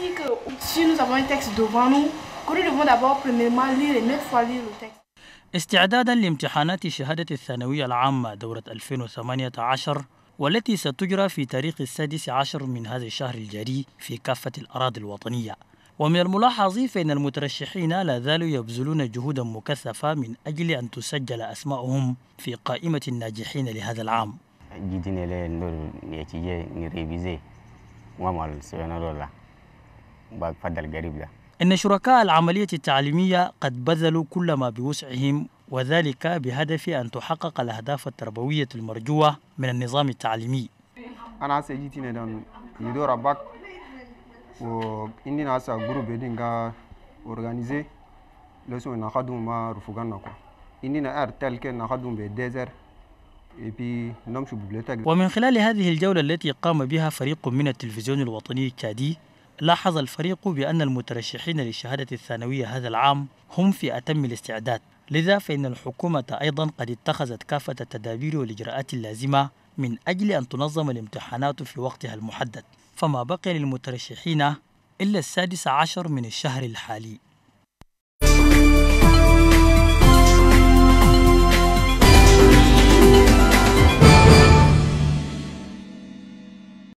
dit que si nous avons un texte devant nous, que nous devons d'abord premièrement lire et neuf fois lire le texte. استعدادا لامتحانات شهادة الثانوية العامة دورة 2018 والتي ستجرى في تاريخ السادس عشر من هذا الشهر الجاري في كافة الأراضي الوطنية ومن الملاحظ فإن المترشحين لا زالوا يبذلون جهودا مكثفة من أجل أن تسجل أسماءهم في قائمة الناجحين لهذا العام جيتني بفضل القريب ده إن شركاء العملية التعليمية قد بذلوا كل ما بوسعهم وذلك بهدف أن تحقق الأهداف التربوية المرجوة من النظام التعليمي أنا هسه جيت هنا دون يدور أباك وعندنا هسه جروب يدينغا أورغانيزي لسو نخدم ما رفقنا كو عندنا أرتل كن نخدم بالديزر ومن خلال هذه الجولة التي قام بها فريق من التلفزيون الوطني الكادي لاحظ الفريق بأن المترشحين للشهادة الثانوية هذا العام هم في أتم الاستعداد لذا فإن الحكومة أيضا قد اتخذت كافة التدابير والإجراءات اللازمة من أجل أن تنظم الامتحانات في وقتها المحدد فما بقي للمترشحين إلا السادس عشر من الشهر الحالي